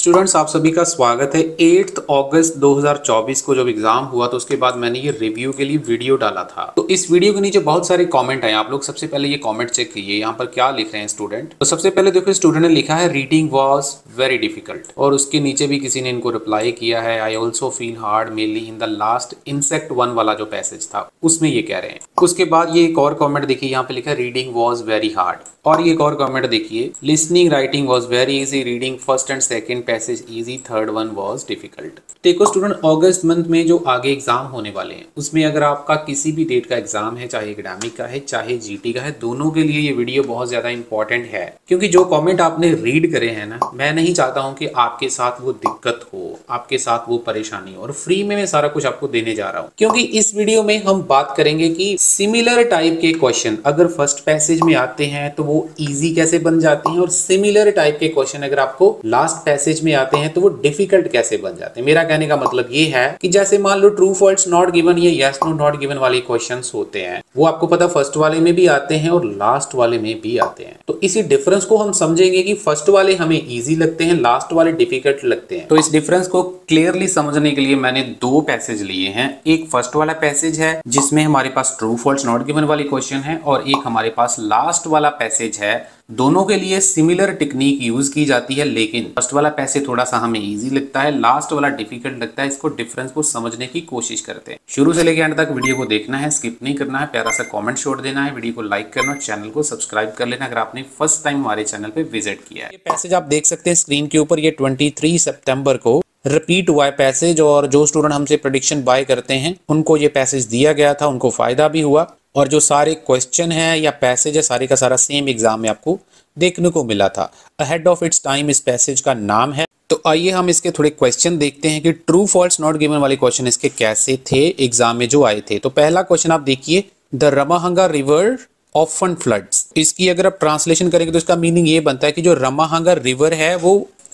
students आप सभी का स्वागत है एट्थ अगस्त 2024 को जब एग्जाम हुआ तो उसके बाद मैंने ये रिव्यू के लिए वीडियो डाला था तो इस वीडियो के नीचे बहुत सारे कमेंट आए आप लोग सबसे पहले ये कमेंट चेक कीजिए यहाँ पर क्या लिख रहे हैं स्टूडेंट तो सबसे पहले देखो स्टूडेंट ने लिखा है रीडिंग वॉज वेरी डिफिकल्ट और उसके नीचे भी किसी ने इनको रिप्लाई किया है I also feel hard mainly in the last insect one वाला जो पैसेज था उसमें ये कह रहे हैं उसके बाद ये एक और कॉमेंट देखिए यहाँ पे लिखा है रीडिंग वॉज वेरी हार्ड और ये एक और कॉमेंट देखिए listening writing was very easy reading first and second passage easy third one was difficult देखो स्टूडेंट अगस्त मंथ में जो आगे एग्जाम होने वाले हैं उसमें अगर आपका किसी भी डेट का एग्जाम है चाहे एकेडमिक का है चाहे जीटी का है दोनों के लिए ये वीडियो बहुत ज्यादा इंपॉर्टेंट है क्योंकि जो कॉमेंट आपने रीड करे है ना मैं नहीं चाहता हूँ कि आपके साथ वो दिक्कत हो आपके साथ वो परेशानी हो और फ्री में मैं सारा कुछ आपको देने जा रहा हूँ क्योंकि इस वीडियो में हम बात करेंगे की सिमिलर टाइप के क्वेश्चन अगर फर्स्ट पैसेज में आते हैं तो वो इजी कैसे बन जाते हैं और सिमिलर टाइप के क्वेश्चन अगर आपको लास्ट पैसेज में आते हैं तो वो डिफिकल्ट कैसे बन जाते हैं मेरा कहने का मतलब ये है कि जैसे मान लो ट्रू फॉल्ट नॉट गिवन या यस नो नॉट गिवन वाले क्वेश्चन होते हैं वो आपको पता फर्स्ट वाले में भी आते हैं और लास्ट वाले में भी आते हैं तो इसी डिफरेंस को हम समझेंगे कि फर्स्ट वाले हमें ईजी लगते हैं लास्ट वाले डिफिकल्ट लगते हैं तो इस डिफरेंस को क्लियरली समझने के लिए मैंने दो पैसेज लिए हैं एक फर्स्ट वाला पैसेज है जिसमें हमारे पास ट्रू फॉल्ट नॉट गिवन वाले क्वेश्चन है और एक हमारे पास लास्ट वाला पैसेज है दोनों के लिए सिमिलर टेक्निक यूज की जाती है लेकिन फर्स्ट वाला पैसे थोड़ा सा हमें इजी लगता है लास्ट वाला डिफिकल्ट लगता है इसको डिफरेंस को समझने की कोशिश करते हैं शुरू से लेकर एंड तक वीडियो को देखना है स्किप नहीं करना है प्यारा सा कमेंट छोड़ देना है वीडियो को लाइक करना चैनल को सब्सक्राइब कर लेना अगर आपने फर्स्ट टाइम हमारे चैनल पर विजिट किया है ये पैसेज आप देख सकते हैं स्क्रीन के ऊपर ये ट्वेंटी थ्री को रिपीट हुआ है पैसेज और जो स्टूडेंट हमसे प्रोडिक्शन बाय करते हैं उनको ये पैसेज दिया गया था उनको फायदा भी हुआ और जो सारे क्वेश्चन हैं या पैसेज है सारे का सारा सेम एग्जाम में आपको देखने को मिला था अहेड ऑफ इट्स टाइम इस पैसेज का नाम है तो आइए हम इसके थोड़े क्वेश्चन देखते हैं कि ट्रू फॉल्स नॉट गिवन वाले क्वेश्चन इसके कैसे थे एग्जाम में जो आए थे तो पहला क्वेश्चन आप देखिए the Ruamahanga river often floods इसकी अगर आप ट्रांसलेशन करेंगे तो इसका मीनिंग ये बनता है कि जो रमाहंगा रिवर है वो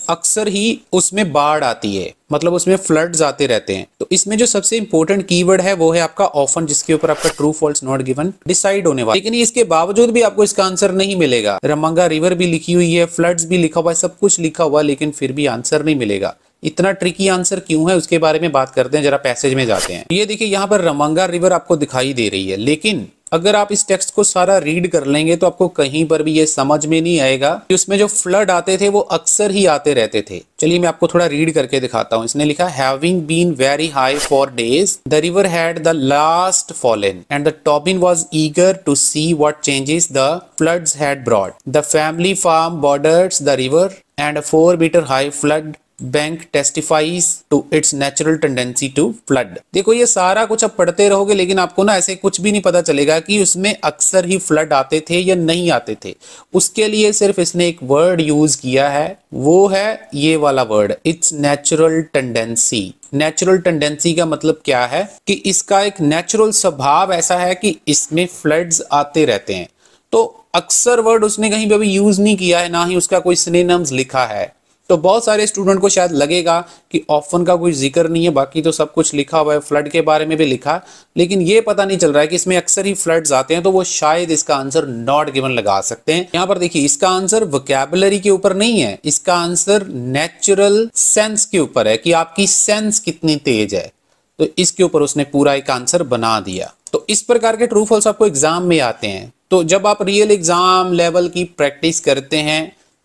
अक्सर ही उसमें बाढ़ आती है मतलब उसमें फ्लड्स आते रहते हैं तो इसमें जो सबसे इंपॉर्टेंट कीवर्ड है वो है आपका ऑफन जिसके ऊपर आपका true false not given decide होने वाला लेकिन इसके बावजूद भी आपको इसका आंसर नहीं मिलेगा रमंगा रिवर भी लिखी हुई है फ्लड्स भी लिखा हुआ है सब कुछ लिखा हुआ लेकिन फिर भी आंसर नहीं मिलेगा इतना ट्रिकी आंसर क्यों है उसके बारे में बात करते हैं जरा पैसेज में जाते हैं ये देखिए यहाँ पर रमंगा रिवर आपको दिखाई दे रही है लेकिन अगर आप इस टेक्स्ट को सारा रीड कर लेंगे तो आपको कहीं पर भी ये समझ में नहीं आएगा कि उसमें जो फ्लड आते थे वो अक्सर ही आते रहते थे चलिए मैं आपको थोड़ा रीड करके दिखाता हूँ इसने लिखा having been very high for days the river had the last fallen and the Tobin was eager to see what changes the floods had brought the family farm borders the river and four metre high flood bank testifies to its natural tendency to flood देखो ये सारा कुछ आप पढ़ते रहोगे लेकिन आपको ना ऐसे कुछ भी नहीं पता चलेगा कि उसमें अक्सर ही फ्लड आते थे या नहीं आते थे उसके लिए सिर्फ इसने एक वर्ड यूज किया है वो है ये वाला word its natural tendency natural tendency का मतलब क्या है कि इसका एक नेचुरल स्वभाव ऐसा है कि इसमें फ्लड्स आते रहते हैं तो अक्सर वर्ड उसने कहीं पे भी यूज नहीं किया है ना ही उसका कोई स्नेनम्स लिखा है तो बहुत सारे स्टूडेंट को शायद लगेगा कि ऑफन का कोई जिक्र नहीं है बाकी तो सब कुछ लिखा हुआ है फ्लड के बारे में भी लिखा लेकिन ये पता नहीं चल रहा है कि इसमें अक्सर ही फ्लड्स आते हैं तो वो शायद इसका आंसर नॉट गिवन लगा सकते हैं यहाँ पर देखिए इसका आंसर वोकेबलरी के ऊपर नहीं है इसका आंसर नेचुरल सेंस के ऊपर है कि आपकी सेंस कितनी तेज है तो इसके ऊपर उसने पूरा एक आंसर बना दिया तो इस प्रकार के ट्रूफॉल्स आपको एग्जाम में आते हैं तो जब आप रियल एग्जाम लेवल की प्रैक्टिस करते हैं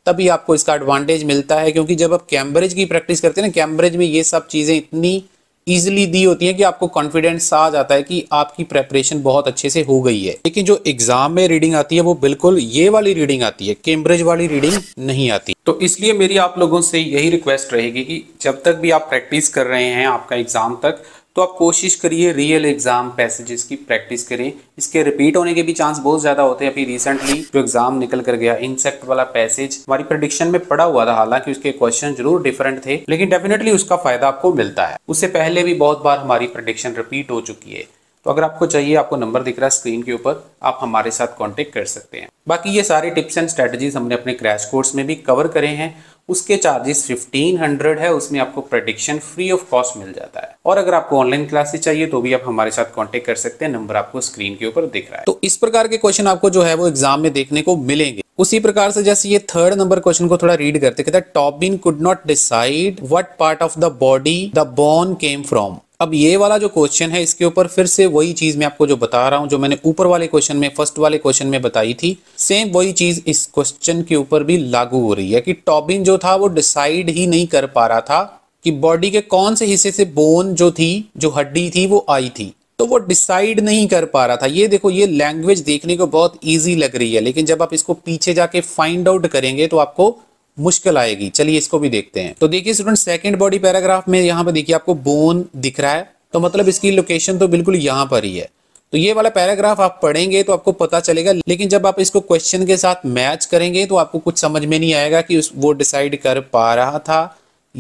तभी आपको इसका एडवांटेज मिलता है क्योंकि जब आप कैम्ब्रिज की प्रैक्टिस करते हैं ना कैम्ब्रिज में ये सब चीज़ें इतनी ईजिली दी होती हैं कि आपको कॉन्फिडेंस आ जाता है कि आपकी प्रेपरेशन बहुत अच्छे से हो गई है लेकिन जो एग्जाम में रीडिंग आती है वो बिल्कुल ये वाली रीडिंग आती है कैम्ब्रिज वाली रीडिंग नहीं आती तो इसलिए मेरी आप लोगों से यही रिक्वेस्ट रहेगी कि जब तक भी आप प्रैक्टिस कर रहे हैं आपका एग्जाम तक तो आप कोशिश करिए रियल एग्जाम पैसेजेस की प्रैक्टिस करें इसके रिपीट होने के भी चांस बहुत ज्यादा होते हैं अभी रिसेंटली जो एग्जाम निकल कर गया इंसेक्ट वाला पैसेज हमारी प्रडिक्शन में पड़ा हुआ था हालांकि उसके क्वेश्चन जरूर डिफरेंट थे लेकिन डेफिनेटली उसका फायदा आपको मिलता है उससे पहले भी बहुत बार हमारी प्रडिक्शन रिपीट हो चुकी है तो अगर आपको चाहिए आपको नंबर दिख रहा है स्क्रीन के ऊपर आप हमारे साथ कॉन्टेक्ट कर सकते हैं बाकी ये सारे टिप्स एंड स्ट्रैटेजीज हमने अपने क्रैश कोर्स में भी कवर करे हैं उसके चार्जेस 1500 है उसमें आपको प्रडिक्शन फ्री ऑफ कॉस्ट मिल जाता है और अगर आपको ऑनलाइन क्लासेस चाहिए तो भी आप हमारे साथ कांटेक्ट कर सकते हैं नंबर आपको स्क्रीन के ऊपर दिख रहा है तो इस प्रकार के क्वेश्चन आपको जो है वो एग्जाम में देखने को मिलेंगे उसी प्रकार से जैसे ये थर्ड नंबर क्वेश्चन को थोड़ा रीड करते कहते Tobin could not decide what part of the body the bone came from अब ये वाला जो क्वेश्चन है इसके ऊपर फिर से वही चीज़ मैं आपको जो बता रहा हूँ जो मैंने ऊपर वाले क्वेश्चन में फर्स्ट वाले क्वेश्चन में बताई थी सेम वही चीज़ इस क्वेश्चन के ऊपर भी लागू हो रही है कि टॉबिन जो था वो डिसाइड ही नहीं कर पा रहा था कि बॉडी के कौन से हिस्से से बोन जो थी जो हड्डी थी वो आई थी तो वो डिसाइड नहीं कर पा रहा था ये देखो ये लैंग्वेज देखने को बहुत ईजी लग रही है लेकिन जब आप इसको पीछे जाके फाइंड आउट करेंगे तो आपको मुश्किल आएगी चलिए इसको भी देखते हैं तो देखिए स्टूडेंट सेकंड बॉडी पैराग्राफ में यहाँ पर देखिए आपको बोन दिख रहा है तो मतलब इसकी लोकेशन तो बिल्कुल यहाँ पर ही है तो ये वाला पैराग्राफ आप पढ़ेंगे तो आपको पता चलेगा लेकिन जब आप इसको क्वेश्चन के साथ मैच करेंगे तो आपको कुछ समझ में नहीं आएगा कि वो डिसाइड कर पा रहा था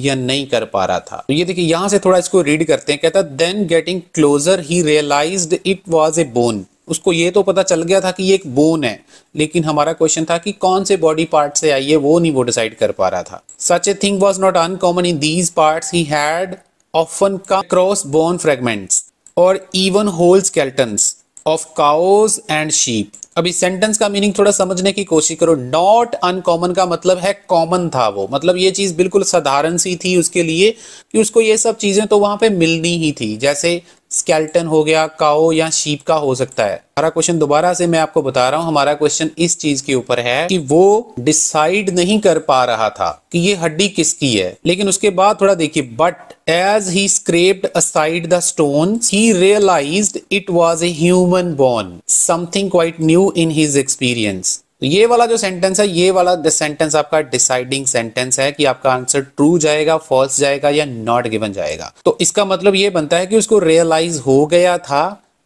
या नहीं कर पा रहा था तो ये देखिए यहाँ से थोड़ा इसको रीड करते हैं कहता then getting closer he realise it was a bone उसको ये तो पता चल गया था कि ये एक बोन है लेकिन हमारा क्वेश्चन था कि कौन से बॉडी पार्ट से आई है वो नहीं वो डिसाइड कर पा रहा था such a thing was not uncommon in these parts he had often come across bone fragments और even whole skeleton of cows and sheep अभी सेंटेंस का मीनिंग थोड़ा समझने की कोशिश करो नॉट अनकॉमन का मतलब है कॉमन था वो मतलब ये चीज़ बिल्कुल साधारण सी थी उसके लिए कि उसको ये सब चीज़ें तो वहां पे मिलनी ही थी जैसे स्केल्टन हो गया काओ या शीप का हो सकता है हमारा क्वेश्चन दोबारा से मैं आपको बता रहा हूँ हमारा क्वेश्चन इस चीज के ऊपर है कि वो डिसाइड नहीं कर पा रहा था कि ये हड्डी किसकी है लेकिन उसके बाद थोड़ा देखिए but as he scraped aside the stone he realise it was a human bone something quite new through in his experience ये वाला जो सेंटेंस है ये वाला दिस सेंटेंस आपका डिसाइडिंग सेंटेंस है कि आपका आंसर ट्रू जाएगा फॉल्स जाएगा या नॉट गिवन जाएगा तो इसका मतलब ये बनता है कि उसको रियलाइज हो गया था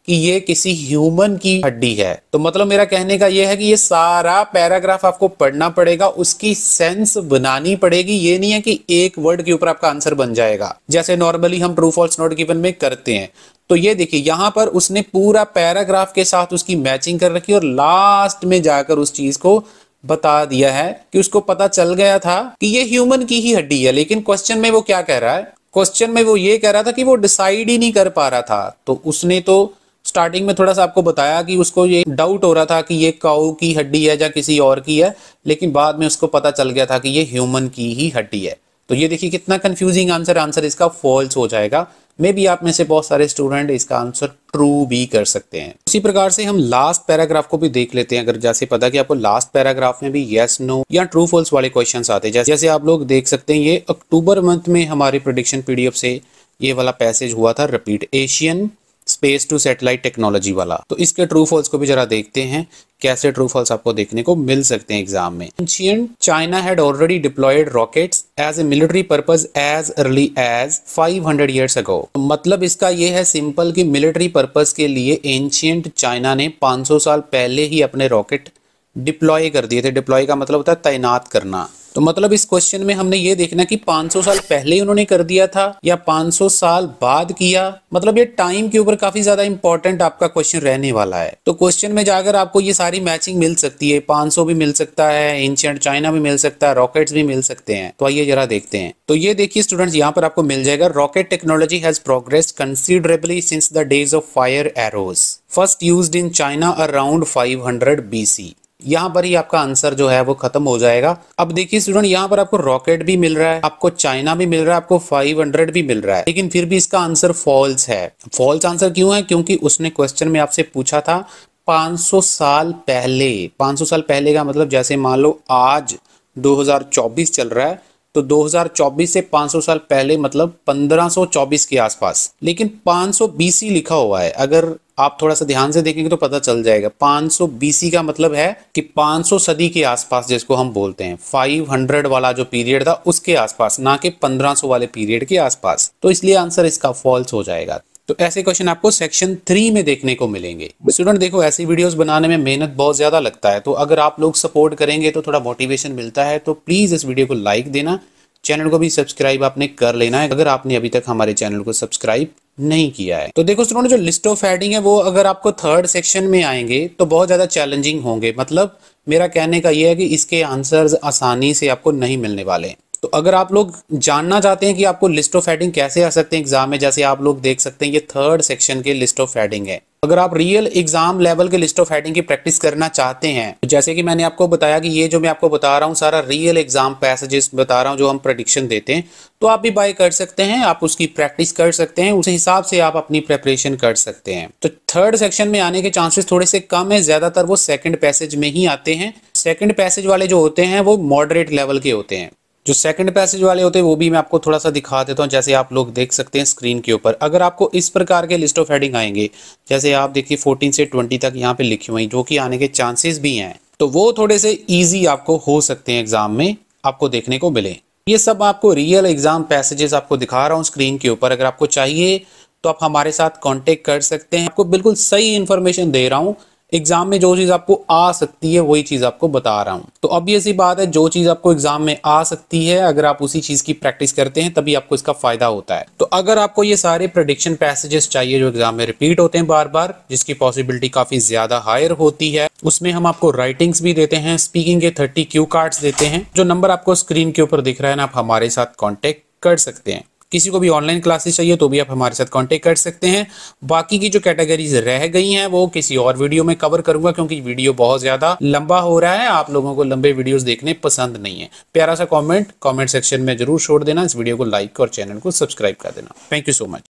कि ये किसी ह्यूमन की हड्डी है तो मतलब मेरा कहने का ये है कि ये सारा पैराग्राफ आपको पढ़ना पड़ेगा उसकी सेंस बनानी पड़ेगी ये नहीं है कि एक वर्ड के ऊपर आपका आंसर बन जाएगा जैसे नॉर्मली हम ट्रू फॉल्स नॉट गिवन में करते हैं तो ये देखिए यहां पर उसने पूरा पैराग्राफ के साथ उसकी मैचिंग कर रखी और लास्ट में जाकर उस चीज को बता दिया है कि उसको पता चल गया था कि ये ह्यूमन की ही हड्डी है लेकिन क्वेश्चन में वो क्या कह रहा है क्वेश्चन में वो ये कह रहा था कि वो डिसाइड ही नहीं कर पा रहा था तो उसने तो स्टार्टिंग में थोड़ा सा आपको बताया कि उसको ये डाउट हो रहा था कि ये काऊ की हड्डी है या किसी और की है लेकिन बाद में उसको पता चल गया था कि ये ह्यूमन की ही हड्डी है तो ये देखिए कितना कंफ्यूजिंग आंसर आंसर इसका फॉल्स हो जाएगा मे बी आप में से बहुत सारे स्टूडेंट इसका आंसर ट्रू भी कर सकते हैं उसी प्रकार से हम लास्ट पैराग्राफ को भी देख लेते हैं अगर जैसे पता कि आपको लास्ट पैराग्राफ में भी येस नो या ट्रू फॉल्स वाले क्वेश्चन आते हैं जैसे आप लोग देख सकते हैं ये अक्टूबर मंथ में हमारे प्रोडिक्शन पीडीएफ से ये वाला पैसेज हुआ था repeat Asian space to satellite technology वाला तो इसके ट्रू फॉल्स को भी जरा देखते हैं कैसे ट्रू फॉल्स आपको देखने को मिल सकते हैं एग्जाम में ancient China had already deployed rockets as a military purpose as early as 500 years ago मतलब इसका यह है सिंपल कि मिलिट्री पर्पज के लिए एंशियंट चाइना ने 500 साल पहले ही अपने रॉकेट डिप्लॉय कर दिए थे डिप्लॉय का मतलब होता है तैनात करना तो मतलब इस क्वेश्चन में हमने ये देखना कि 500 साल पहले उन्होंने कर दिया था या 500 साल बाद किया मतलब ये टाइम के ऊपर काफी ज्यादा इंपॉर्टेंट आपका क्वेश्चन रहने वाला है तो क्वेश्चन में जाकर आपको ये सारी मैचिंग मिल सकती है 500 भी मिल सकता है एंशियंट चाइना भी मिल सकता है रॉकेट्स भी मिल सकते हैं तो आइए जरा देखते हैं तो ये देखिए स्टूडेंट्स यहाँ पर आपको मिल जाएगा rocket technology has progress considerably since the days of fire arrows first use in China around 500 BC यहाँ पर ही आपका आंसर जो है वो खत्म हो जाएगा अब देखिए स्टूडेंट यहाँ पर आपको रॉकेट भी मिल रहा है आपको चाइना भी मिल रहा है आपको 500 भी मिल रहा है लेकिन फिर भी इसका आंसर फॉल्स है फॉल्स आंसर क्यों है क्योंकि उसने क्वेश्चन में आपसे पूछा था 500 साल पहले 500 साल पहले का मतलब जैसे मान लो आज दो चल रहा है तो 2024 से 500 साल पहले मतलब 1524 के आसपास लेकिन 500 बीसी लिखा हुआ है अगर आप थोड़ा सा ध्यान से देखेंगे तो पता चल जाएगा 500 बीसी का मतलब है कि 500 सदी के आसपास जिसको हम बोलते हैं 500 वाला जो पीरियड था उसके आसपास ना कि 1500 वाले पीरियड के आसपास तो इसलिए आंसर इसका फॉल्स हो जाएगा तो ऐसे क्वेश्चन आपको सेक्शन थ्री में देखने को मिलेंगे स्टूडेंट देखो ऐसी वीडियोस बनाने में मेहनत बहुत ज़्यादा लगता है तो अगर आप लोग सपोर्ट करेंगे तो थोड़ा मोटिवेशन मिलता है तो प्लीज़ इस वीडियो को लाइक देना चैनल को भी सब्सक्राइब आपने कर लेना है अगर आपने अभी तक हमारे चैनल को सब्सक्राइब नहीं किया है तो देखो स्टूडेंट जो लिस्ट ऑफ हेडिंग है वो अगर आपको थर्ड सेक्शन में आएंगे तो बहुत ज़्यादा चैलेंजिंग होंगे मतलब मेरा कहने का ये है कि इसके आंसर्स आसानी से आपको नहीं मिलने वाले हैं तो अगर आप लोग जानना चाहते हैं कि आपको लिस्ट ऑफ हेडिंग कैसे आ सकते हैं एग्जाम में जैसे आप लोग देख सकते हैं ये थर्ड सेक्शन के लिस्ट ऑफ हेडिंग है अगर आप रियल एग्जाम लेवल के लिस्ट ऑफ हेडिंग की प्रैक्टिस करना चाहते हैं तो जैसे कि मैंने आपको बताया कि ये जो मैं आपको बता रहा हूँ सारा रियल एग्जाम पैसेजेस बता रहा हूँ जो हम प्रडिक्शन देते हैं तो आप भी बाय कर सकते हैं आप उसकी प्रैक्टिस कर सकते हैं उस हिसाब से आप अपनी प्रेपरेशन कर सकते हैं तो थर्ड सेक्शन में आने के चांसेस थोड़े से कम है ज्यादातर वो सेकेंड पैसेज में ही आते हैं सेकेंड पैसेज वाले जो होते हैं वो मॉडरेट लेवल के होते हैं जो सेकंड पैसेज वाले होते हैं वो भी मैं आपको थोड़ा सा दिखा देता हूँ जैसे आप लोग देख सकते हैं स्क्रीन के ऊपर अगर आपको इस प्रकार के लिस्ट ऑफ हेडिंग आएंगे जैसे आप देखिए 14 से 20 तक यहाँ पे लिखी हुई जो कि आने के चांसेस भी हैं तो वो थोड़े से ईजी आपको हो सकते हैं एग्जाम में आपको देखने को मिले ये सब आपको रियल एग्जाम पैसेजेस आपको दिखा रहा हूँ स्क्रीन के ऊपर अगर आपको चाहिए तो आप हमारे साथ कॉन्टेक्ट कर सकते हैं आपको बिल्कुल सही इन्फॉर्मेशन दे रहा हूँ एग्जाम में जो चीज आपको आ सकती है वही चीज आपको बता रहा हूं तो अब ये सी बात है जो चीज आपको एग्जाम में आ सकती है अगर आप उसी चीज की प्रैक्टिस करते हैं तभी आपको इसका फायदा होता है तो अगर आपको ये सारे प्रडिक्शन पैसेजेस चाहिए जो एग्जाम में रिपीट होते हैं बार बार जिसकी पॉसिबिलिटी काफी ज्यादा हायर होती है उसमें हम आपको राइटिंग्स भी देते हैं स्पीकिंग के थर्टी क्यू कार्ड्स देते हैं जो नंबर आपको स्क्रीन के ऊपर दिख रहा है ना आप हमारे साथ कॉन्टेक्ट कर सकते हैं किसी को भी ऑनलाइन क्लासेस चाहिए तो भी आप हमारे साथ कांटेक्ट कर सकते हैं बाकी की जो कैटेगरीज रह गई हैं वो किसी और वीडियो में कवर करूंगा क्योंकि वीडियो बहुत ज़्यादा लंबा हो रहा है आप लोगों को लंबे वीडियोस देखने पसंद नहीं है प्यारा सा कमेंट कमेंट सेक्शन में जरूर छोड़ देना इस वीडियो को लाइक और चैनल को सब्सक्राइब कर देना थैंक यू सो मच